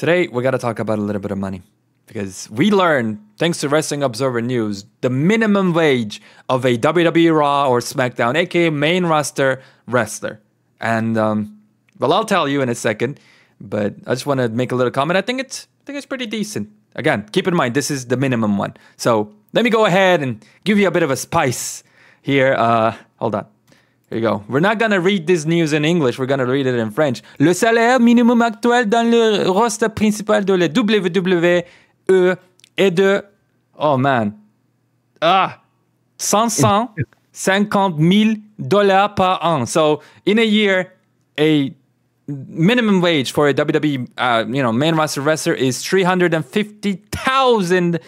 Today, we got to talk about a little bit of money because we learned, thanks to Wrestling Observer News, the minimum wage of a WWE Raw or SmackDown, aka main roster wrestler. And, um, well, I'll tell you in a second, but I just want to make a little comment. I think it's, I think it's pretty decent. Again, keep in mind, this is the minimum one. So let me go ahead and give you a bit of a spice here. Uh, hold on. Here you go. We're not gonna read this news in English, we're gonna read it in French. Le salaire minimum actuel dans le roster principal de la WWE est de. Oh man. Ah! 550 000 dollars par an. So, in a year, a minimum wage for a WWE, uh, you know, main roster wrestler is three hundred and fifty thousand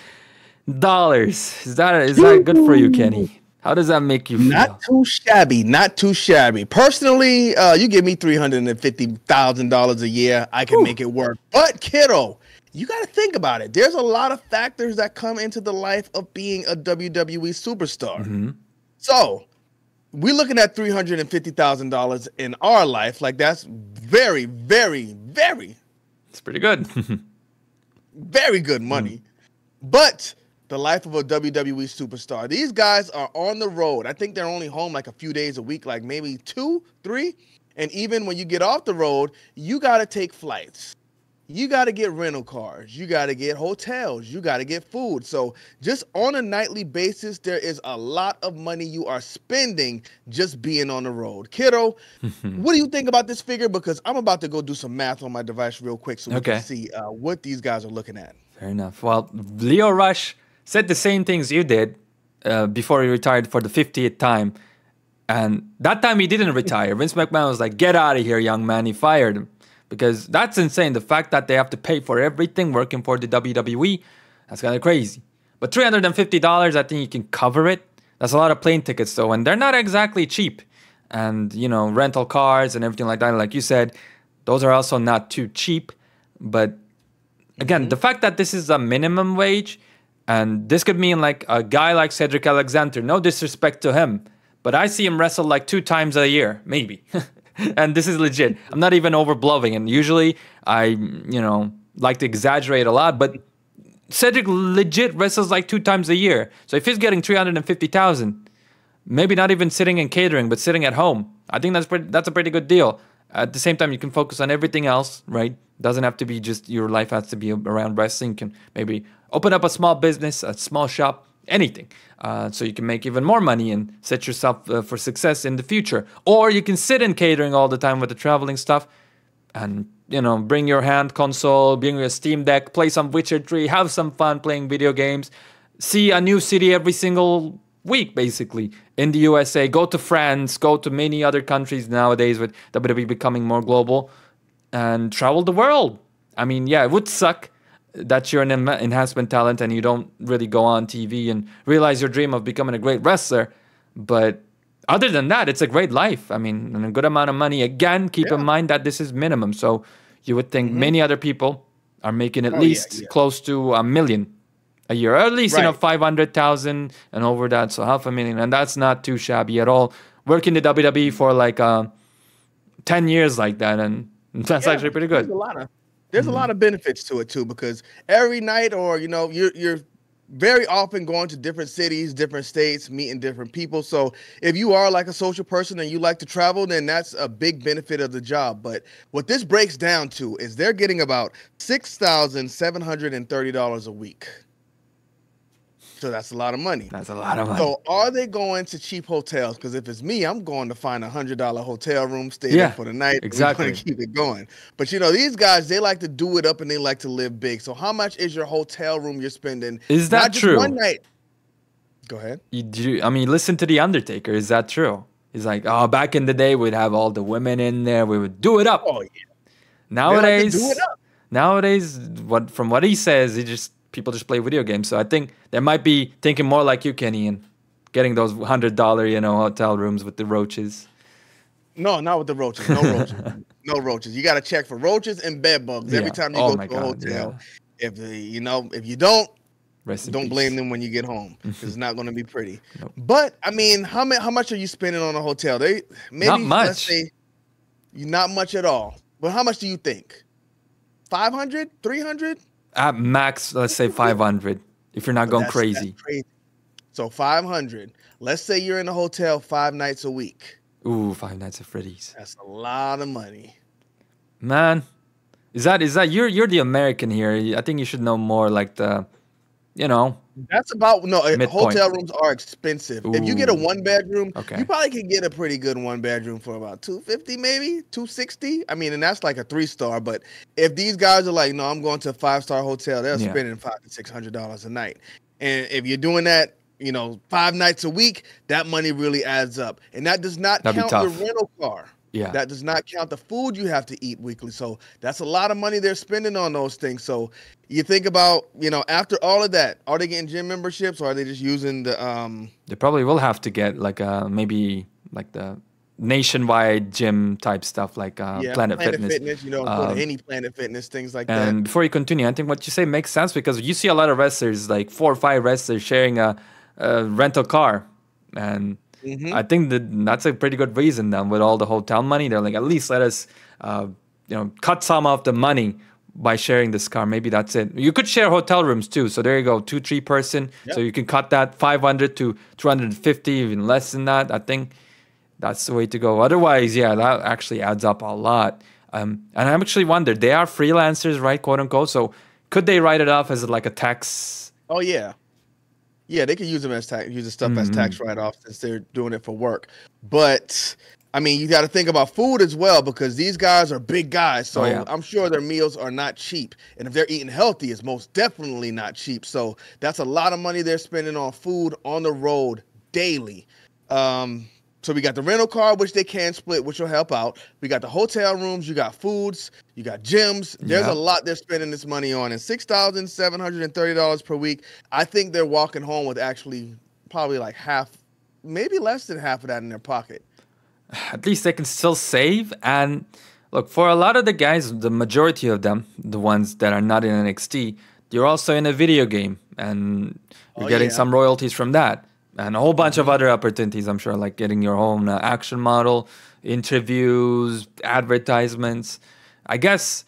dollars. Is that is that good for you, Kenny? How does that make you feel? Not too shabby. Not too shabby. Personally, uh, you give me three hundred and fifty thousand dollars a year, I can make it work. But kiddo, you got to think about it. There's a lot of factors that come into the life of being a WWE superstar. Mm-hmm. So we're looking at three hundred and fifty thousand dollars in our life. Like that's very, very, very. It's pretty good. very good hmm. money, mm. but the life of a WWE superstar. These guys are on the road. I think they're only home like a few days a week, like maybe two, three. And even when you get off the road, you got to take flights. You got to get rental cars. You got to get hotels. You got to get food. So, just on a nightly basis, there is a lot of money you are spending just being on the road. Kiddo, what do you think about this figure? Because I'm about to go do some math on my device real quick so we okay. can see uh, what these guys are looking at. Fair enough. Well, Leo Rush said the same things you did uh, before he retired for the 50th time. And that time he didn't retire. Vince McMahon was like, get out of here, young man. He fired him because that's insane. The fact that they have to pay for everything working for the WWE, that's kind of crazy. But $350, I think you can cover it. That's a lot of plane tickets, though, and they're not exactly cheap. And, you know, rental cars and everything like that, like you said, those are also not too cheap. But again, mm -hmm. the fact that this is a minimum wage, and this could mean like a guy like Cedric Alexander, no disrespect to him, but I see him wrestle like two times a year, maybe. and this is legit. I'm not even overblowing. And usually I, you know, like to exaggerate a lot, but Cedric legit wrestles like two times a year. So if he's getting 350,000, maybe not even sitting and catering, but sitting at home, I think that's pretty, that's a pretty good deal at the same time you can focus on everything else right doesn't have to be just your life has to be around wrestling you can maybe open up a small business a small shop anything uh, so you can make even more money and set yourself uh, for success in the future or you can sit in catering all the time with the traveling stuff and you know bring your hand console bring your steam deck play some witcher 3 have some fun playing video games see a new city every single week, basically, in the USA. Go to France, go to many other countries nowadays with WWE becoming more global and travel the world. I mean, yeah, it would suck that you're an enhancement talent and you don't really go on TV and realize your dream of becoming a great wrestler. But other than that, it's a great life. I mean, and a good amount of money. Again, keep yeah. in mind that this is minimum. So you would think mm -hmm. many other people are making at oh, least yeah, yeah. close to a million a year, at least, right. you know, 500,000 and over that, so half a million. And that's not too shabby at all. Working the WWE for like uh, 10 years like that, and that's yeah, actually pretty good. There's a lot of, there's mm-hmm. a lot of benefits to it too, because every night or, you know, you're, you're very often going to different cities, different states, meeting different people. So if you are like a social person and you like to travel, then that's a big benefit of the job. But what this breaks down to is they're getting about $6,730 a week. So that's a lot of money. That's a lot of money. So are they going to cheap hotels? Because if it's me, I'm going to find a hundred dollar hotel room, stay yeah, there for the night. Exactly. To keep it going. But you know, these guys, they like to do it up and they like to live big. So how much is your hotel room you're spending? Is that true? One night. Go ahead. You do. I mean, listen to the Undertaker. Is that true? He's like, oh, back in the day, we'd have all the women in there. We would do it up. Oh yeah. Nowadays, like do it up. nowadays, what from what he says, he just people just play video games. So I think they might be thinking more like you, Kenny, and getting those hundred dollar you know hotel rooms with the roaches. No, not with the roaches. No roaches. no roaches. You got to check for roaches and bed bugs yeah. every time you oh go to a hotel. Yeah. If uh, you know if you don't, Rest don't blame them when you get home. it's not going to be pretty. Nope. But I mean, how, how much are you spending on a hotel? They maybe not much. Say, not much at all. But how much do you think? 500, 300? At max, let's say 500 if you're not going that's, crazy. That's crazy. So 500. Let's say you're in a hotel five nights a week. Ooh, five nights at Freddy's. That's a lot of money. Man, is that is that you're you're the American here? I think you should know more like the you know. That's about no. Eh, midpoint. Hotel rooms are expensive. Ooh. If you get a one bedroom, okay. you probably can get a pretty good one bedroom for about two fifty, maybe two sixty. I mean, and that's like a three star. But if these guys are like, no, I'm going to a five star hotel, they're yeah. spending five to six hundred dollars a night. And if you're doing that, you know, five nights a week, that money really adds up, and that does not That'd count your rental car. Yeah. That does not count the food you have to eat weekly. So that's a lot of money they're spending on those things. So you think about, you know, after all of that, are they getting gym memberships or are they just using the um They probably will have to get like uh maybe like the nationwide gym type stuff like uh, yeah, Planet, Planet Fitness. Fitness. You know, um, any Planet Fitness things like and that. And before you continue, I think what you say makes sense because you see a lot of wrestlers, like four or five wrestlers, sharing a, a rental car, and Mm-hmm. I think that that's a pretty good reason. Then with all the hotel money, they're like, at least let us, uh, you know, cut some of the money by sharing this car. Maybe that's it. You could share hotel rooms too. So there you go, two, three person. Yep. So you can cut that 500 to 250, even less than that. I think that's the way to go. Otherwise, yeah, that actually adds up a lot. Um, and I'm actually wonder, they are freelancers, right? Quote unquote. So could they write it off as like a tax? Oh yeah, yeah, they can use them as tax, use the stuff mm-hmm. as tax mm-hmm. write off since they're doing it for work. But I mean, you got to think about food as well because these guys are big guys. Oh, so oh, yeah. I'm sure their meals are not cheap. And if they're eating healthy, it's most definitely not cheap. So that's a lot of money they're spending on food on the road daily. Um, so we got the rental car, which they can split, which will help out. We got the hotel rooms, you got foods, you got gyms. There's yep. a lot they're spending this money on. And six thousand seven hundred and thirty dollars per week. I think they're walking home with actually probably like half, maybe less than half of that in their pocket. At least they can still save. And look, for a lot of the guys, the majority of them, the ones that are not in NXT, you're also in a video game and oh, you're oh, getting yeah. some royalties from that and a whole bunch of other opportunities i'm sure like getting your own uh, action model interviews advertisements i guess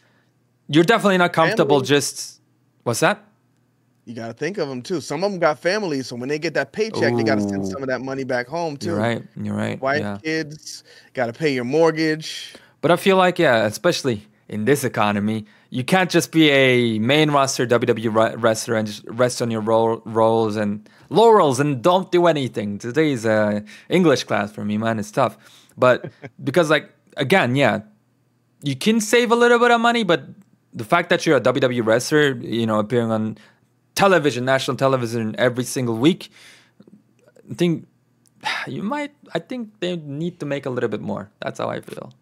you're definitely not comfortable family. just what's that you got to think of them too some of them got families so when they get that paycheck Ooh. they got to send some of that money back home too you're right you're right wife yeah. kids got to pay your mortgage but i feel like yeah especially in this economy you can't just be a main roster WWE wrestler and just rest on your roles and laurels and don't do anything. Today's uh, English class for me, man. It's tough, but because like again, yeah, you can save a little bit of money, but the fact that you're a WWE wrestler, you know, appearing on television, national television every single week, I think you might. I think they need to make a little bit more. That's how I feel.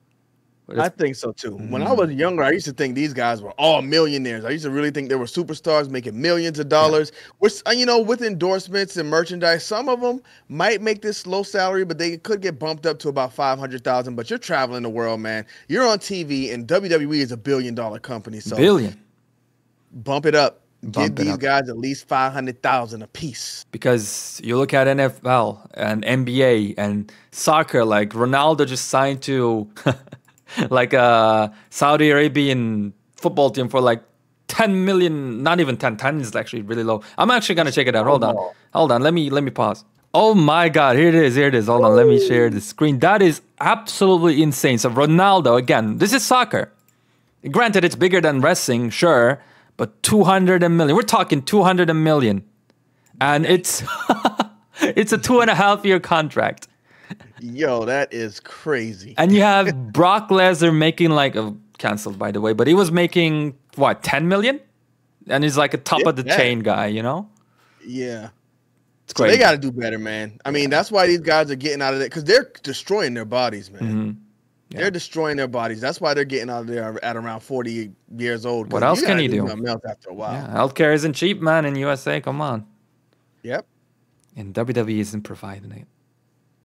I think so too. Mm. When I was mm. younger, I used to think these guys were all millionaires. I used to really think they were superstars making millions of dollars. Yeah. Which uh, you know, with endorsements and merchandise, some of them might make this low salary, but they could get bumped up to about five hundred thousand. But you're traveling the world, man. You're on TV, and WWE is a billion dollar company. So billion, bump it up. Bump Give these up. guys at least five hundred thousand a piece. Because you look at NFL and NBA and soccer, like Ronaldo just signed to. like a uh, Saudi Arabian football team for like 10 million, not even 10, 10 is actually really low. I'm actually gonna check it out. Hold on. Oh, Hold on. Let me let me pause. Oh my god, here it is, here it is. Hold on, let me share the screen. That is absolutely insane. So Ronaldo, again, this is soccer. Granted, it's bigger than wrestling, sure, but 200 million. We're talking 200 million. And it's it's a two and a half year contract. Yo, that is crazy. And you have Brock Lesnar making like a canceled by the way, but he was making what, 10 million? And he's like a top yeah, of the yeah. chain guy, you know? Yeah. It's so crazy. they got to do better, man. I mean, that's why these guys are getting out of there cuz they're destroying their bodies, man. Mm-hmm. Yeah. They're destroying their bodies. That's why they're getting out of there at around 40 years old. What else you can you do? Health after a while. Yeah, healthcare isn't cheap, man, in USA. Come on. Yep. And WWE isn't providing it.